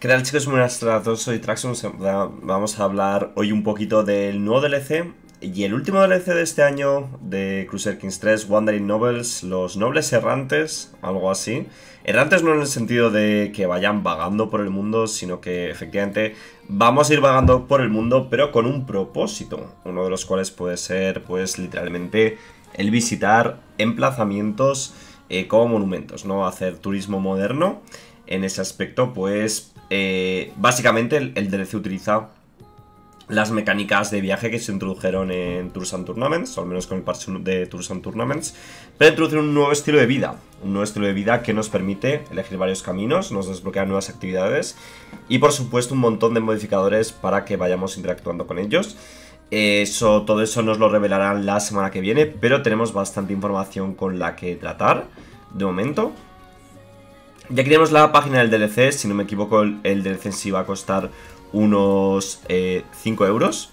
¿Qué tal chicos? Muy buenas a todos, soy Traxon vamos a hablar hoy un poquito del nuevo DLC y el último DLC de este año de Crusader Kings 3, Wandering Novels, los nobles errantes, algo así. Errantes no en el sentido de que vayan vagando por el mundo, sino que efectivamente vamos a ir vagando por el mundo, pero con un propósito, uno de los cuales puede ser, pues, literalmente el visitar emplazamientos eh, como monumentos, ¿no? Hacer turismo moderno. En ese aspecto, pues eh, básicamente el, DLC utiliza las mecánicas de viaje que se introdujeron en Tours and Tournaments, o al menos con el parche de Tours and Tournaments, pero introducir un nuevo estilo de vida, un nuevo estilo de vida que nos permite elegir varios caminos, nos desbloquea nuevas actividades y por supuesto un montón de modificadores para que vayamos interactuando con ellos. Eh, eso, todo eso nos lo revelarán la semana que viene, pero tenemos bastante información con la que tratar de momento. Ya queríamos la página del DLC, si no me equivoco el, el DLC sí va a costar unos 5 eh, euros.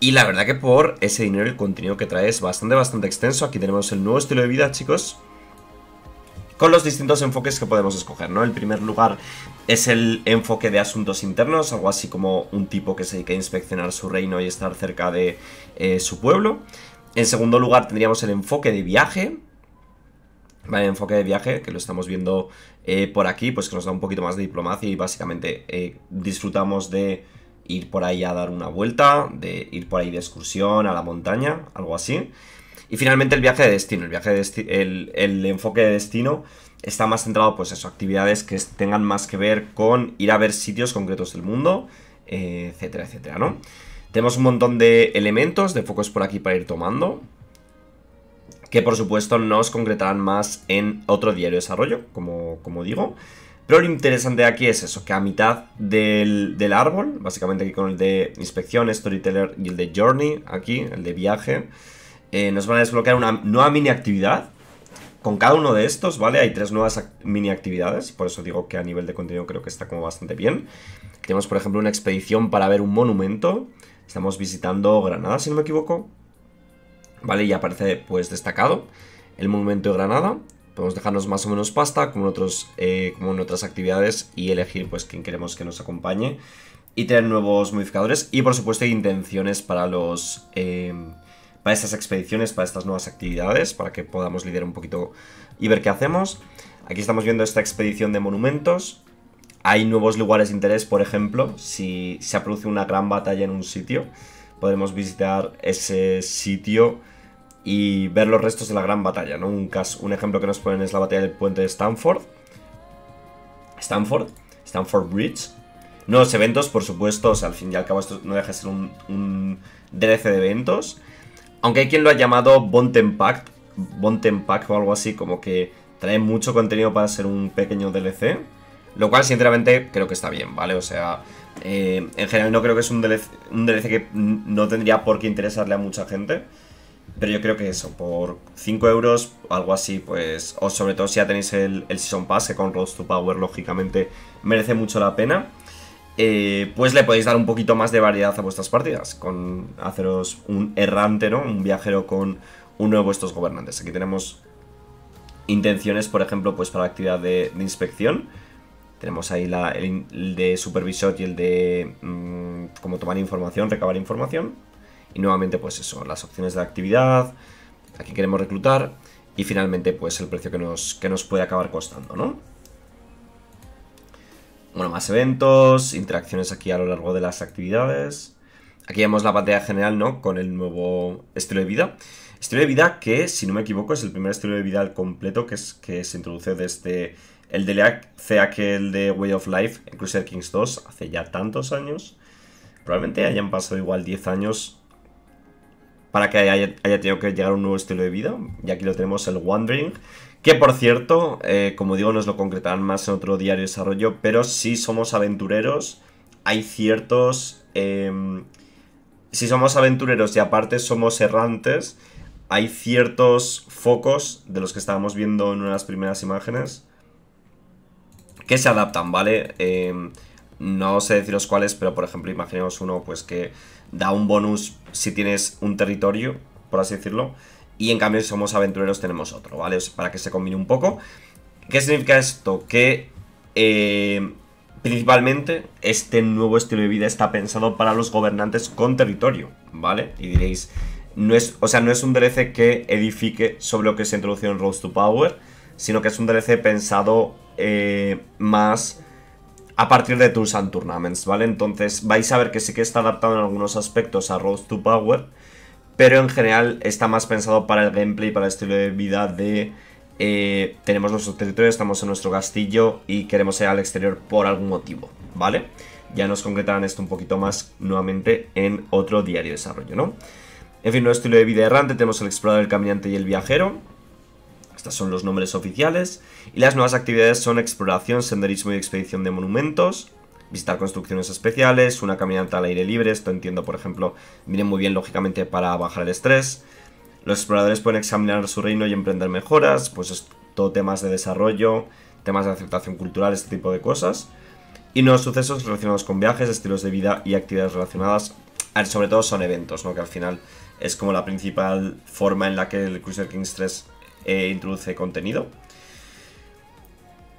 Y la verdad que por ese dinero el contenido que trae es bastante, bastante extenso. Aquí tenemos el nuevo estilo de vida, chicos. Con los distintos enfoques que podemos escoger, ¿no? El primer lugar es el enfoque de asuntos internos, algo así como un tipo que se dedica a inspeccionar su reino y estar cerca de eh, su pueblo. En segundo lugar tendríamos el enfoque de viaje, enfoque de viaje, que lo estamos viendo eh, por aquí, pues que nos da un poquito más de diplomacia y básicamente eh, disfrutamos de ir por ahí a dar una vuelta, de ir por ahí de excursión a la montaña, algo así. Y finalmente el viaje de destino, el, viaje el, enfoque de destino está más centrado pues sus actividades que tengan más que ver con ir a ver sitios concretos del mundo, eh, etcétera, etcétera, ¿no? Tenemos un montón de elementos de focos por aquí para ir tomando, que por supuesto nos concretarán más en otro diario de desarrollo, como, como digo. Pero lo interesante aquí es eso, que a mitad del, árbol, básicamente aquí con el de inspección, storyteller y el de journey, aquí, el de viaje, eh, nos van a desbloquear una nueva mini actividad. Con cada uno de estos, ¿vale? Hay tres nuevas mini actividades, por eso digo que a nivel de contenido creo que está como bastante bien. Tenemos, por ejemplo, una expedición para ver un monumento. Estamos visitando Granada, si no me equivoco. ¿vale? Y aparece pues destacado el monumento de Granada. Podemos dejarnos más o menos pasta como en, otros, eh, como otras actividades y elegir pues quién queremos que nos acompañe y tener nuevos modificadores y por supuesto hay intenciones para los... Eh, para estas expediciones, para estas nuevas actividades, para que podamos lidiar un poquito y ver qué hacemos. Aquí estamos viendo esta expedición de monumentos. Hay nuevos lugares de interés, por ejemplo, si se produce una gran batalla en un sitio, podemos visitar ese sitio y ver los restos de la gran batalla, ¿no? Un, ejemplo que nos ponen es la batalla del puente de Stanford. Stanford, Stanford Bridge. Nuevos eventos, por supuesto, al fin y al cabo esto no deja de ser un, DLC de eventos. Aunque hay quien lo ha llamado Bonten Pact, o algo así, como que trae mucho contenido para ser un pequeño DLC. Lo cual, sinceramente, creo que está bien, ¿vale? O sea, eh, en general no creo que es un DLC, un que no tendría por qué interesarle a mucha gente. Pero yo creo que eso, por 5 euros, algo así, pues... O sobre todo si ya tenéis el, el Season Pass, con Road to Power, lógicamente, merece mucho la pena. Eh, pues le podéis dar un poquito más de variedad a vuestras partidas, con haceros un errante, ¿no? Un viajero con uno de vuestros gobernantes. Aquí tenemos intenciones, por ejemplo, pues para la actividad de inspección. Tenemos ahí el, de supervisor y el de mm, cómo tomar información, recabar información. Y nuevamente pues eso, las opciones de actividad, aquí queremos reclutar y finalmente pues el precio que nos, que nos puede acabar costando, ¿no? Bueno, más eventos, interacciones aquí a lo largo de las actividades. Aquí vemos la pantalla general, ¿no? Con el nuevo estilo de vida. Estilo de vida que, si no me equivoco, es el primer estilo de vida completo que, que se introduce desde el que el de Way of Life en Crusader Kings 2 hace ya tantos años. Probablemente hayan pasado igual 10 años para que haya, tenido que llegar un nuevo estilo de vida. Y aquí lo tenemos, el Wandering, que por cierto, eh, como digo, nos lo concretarán más en otro diario de desarrollo, pero si somos aventureros, hay ciertos... Em, si somos aventureros y aparte somos errantes, hay ciertos focos de los que estábamos viendo en unas primeras imágenes que se adaptan, ¿vale? Eh, no sé deciros cuáles, pero por ejemplo imaginemos uno pues que da un bonus si tienes un territorio, por así decirlo, y en cambio si somos aventureros tenemos otro, ¿vale? para que se combine un poco. ¿Qué significa esto? Que eh, principalmente este nuevo estilo de vida está pensado para los gobernantes con territorio, ¿vale? Y diréis, no es, o sea, no es un DLC que edifique sobre lo que se introdujo en Rose to Power, sino que es un DLC pensado eh, más a partir de Tools and Tournaments, ¿vale? Entonces vais a ver que sí que está adaptado en algunos aspectos a Rose to Power, pero en general está más pensado para el gameplay, para el estilo de vida de... Eh, tenemos nuestro territorio, estamos en nuestro castillo y queremos ir al exterior por algún motivo, ¿vale? Ya nos concretarán esto un poquito más nuevamente en otro diario de desarrollo, ¿no? En fin, nuestro estilo de vida errante tenemos el explorador, el caminante y el viajero. Estos son los nombres oficiales. Y las nuevas actividades son exploración, senderismo y expedición de monumentos. Visitar construcciones especiales, una caminata al aire libre. Esto entiendo, por ejemplo, viene muy bien, lógicamente, para bajar el estrés. Los exploradores pueden examinar su reino y emprender mejoras. Pues es todo temas de desarrollo, temas de aceptación cultural, este tipo de cosas. Y nuevos sucesos relacionados con viajes, estilos de vida y actividades relacionadas Ah, sobre todo son eventos, ¿no? Que al final es como la principal forma en la que el Cruiser Kings 3 eh, introduce contenido.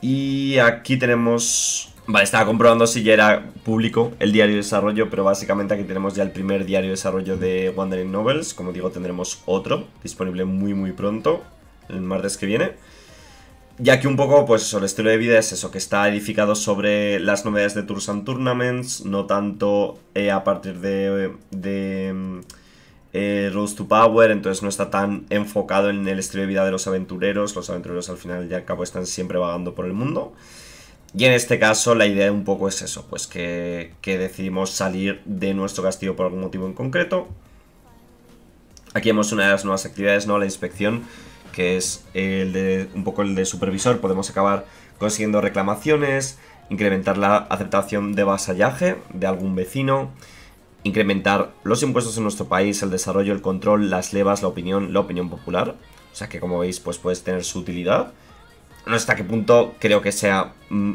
Y aquí tenemos... Vale, estaba comprobando si ya era público el diario de desarrollo, pero básicamente aquí tenemos ya el primer diario de desarrollo de Wandering Novels. Como digo, tendremos otro disponible muy muy pronto, el martes que viene ya que un poco, pues eso, el estilo de vida es eso, que está edificado sobre las novedades de Tours and Tournaments, no tanto eh, a partir de, de eh, Rose to Power, entonces no está tan enfocado en el estilo de vida de los aventureros, los aventureros al final y al cabo están siempre vagando por el mundo. Y en este caso la idea un poco es eso, pues que, que decidimos salir de nuestro castillo por algún motivo en concreto. Aquí vemos una de las nuevas actividades, ¿no? La inspección, que es el de, un poco el de supervisor, podemos acabar consiguiendo reclamaciones, incrementar la aceptación de vasallaje de algún vecino, incrementar los impuestos en nuestro país, el desarrollo, el control, las levas, la opinión, la opinión popular. O sea que como veis, pues puedes tener su utilidad. No sé hasta qué punto creo que sea... Mm,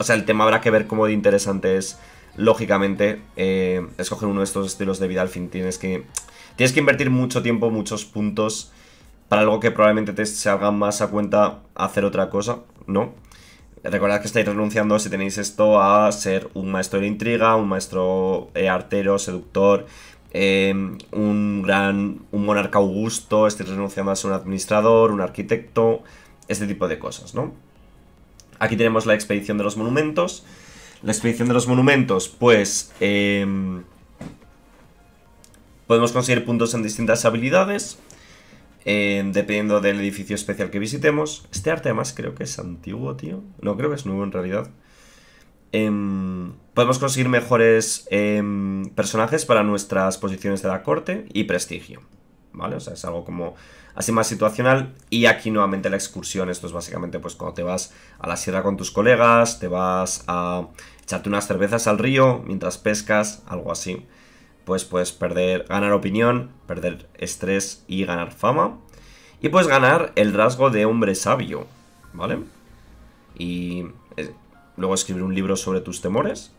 o sea, el tema habrá que ver cómo de interesante es, lógicamente, eh, escoger uno de estos estilos de vida. Al fin tienes que... Tienes que invertir mucho tiempo, muchos puntos para algo que probablemente te salga más a cuenta hacer otra cosa, ¿no? Recordad que estáis renunciando, si tenéis esto, a ser un maestro de intriga, un maestro eh, artero, seductor, em, un gran un monarca augusto, estáis renunciando a ser un administrador, un arquitecto, este tipo de cosas, ¿no? Aquí tenemos la expedición de los monumentos. La expedición de los monumentos, pues... Em, podemos conseguir puntos en distintas habilidades. Eh, dependiendo del edificio especial que visitemos. Este arte además creo que es antiguo, tío. No, creo que es nuevo en realidad. Em, podemos conseguir mejores em, personajes para nuestras posiciones de la corte y prestigio. ¿Vale? O sea, es algo como así más situacional. Y aquí nuevamente la excursión. Esto es básicamente pues cuando te vas a la sierra con tus colegas, te vas a echarte unas cervezas al río mientras pescas, algo así pues puedes perder, ganar opinión, perder estrés y ganar fama. Y puedes ganar el rasgo de hombre sabio, ¿vale? Y luego escribir un libro sobre tus temores.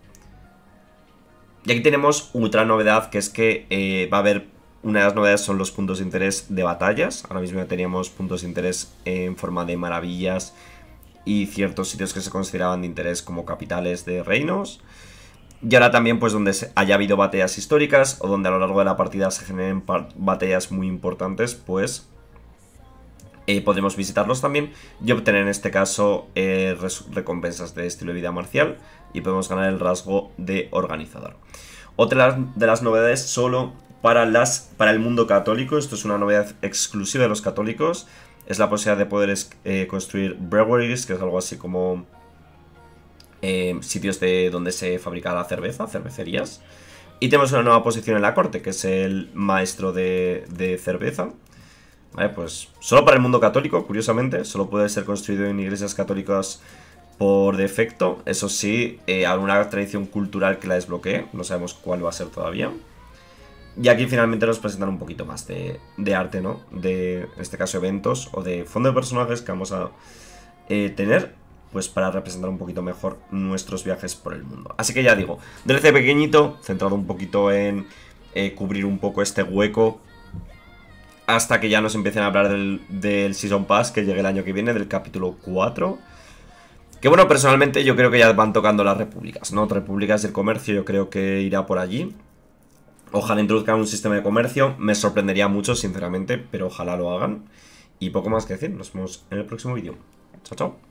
Y aquí tenemos otra novedad, que es que eh, va a haber... Una de las novedades son los puntos de interés de batallas. Ahora mismo ya teníamos puntos de interés en forma de maravillas y ciertos sitios que se consideraban de interés como capitales de reinos. Y ahora también pues donde haya habido batallas históricas o donde a lo largo de la partida se generen batallas muy importantes, pues eh, podremos visitarlos también y obtener en este caso eh, recompensas de estilo de vida marcial y podemos ganar el rasgo de organizador. Otra de las novedades solo para, las, para el mundo católico, esto es una novedad exclusiva de los católicos, es la posibilidad de poder eh, construir breweries, que es algo así como Em, sitios de donde se fabrica la cerveza, cervecerías. Y tenemos una nueva posición en la corte, que es el maestro de, cerveza. Vale, pues solo para el mundo católico, curiosamente, solo puede ser construido en iglesias católicas por defecto. Eso sí, eh, alguna tradición cultural que la desbloquee, no sabemos cuál va a ser todavía. Y aquí finalmente nos presentan un poquito más de, arte, ¿no? De, en este caso, eventos o de fondo de personajes que vamos a eh, tener pues para representar un poquito mejor nuestros viajes por el mundo. Así que ya digo, DLC pequeñito, centrado un poquito en eh, cubrir un poco este hueco hasta que ya nos empiecen a hablar del, del Season Pass que llegue el año que viene, del capítulo 4. Que bueno, personalmente yo creo que ya van tocando las repúblicas, ¿no? Repúblicas del comercio yo creo que irá por allí. Ojalá introduzcan un sistema de comercio, me sorprendería mucho, sinceramente, pero ojalá lo hagan. Y poco más que decir, nos vemos en el próximo vídeo. Chao, chao.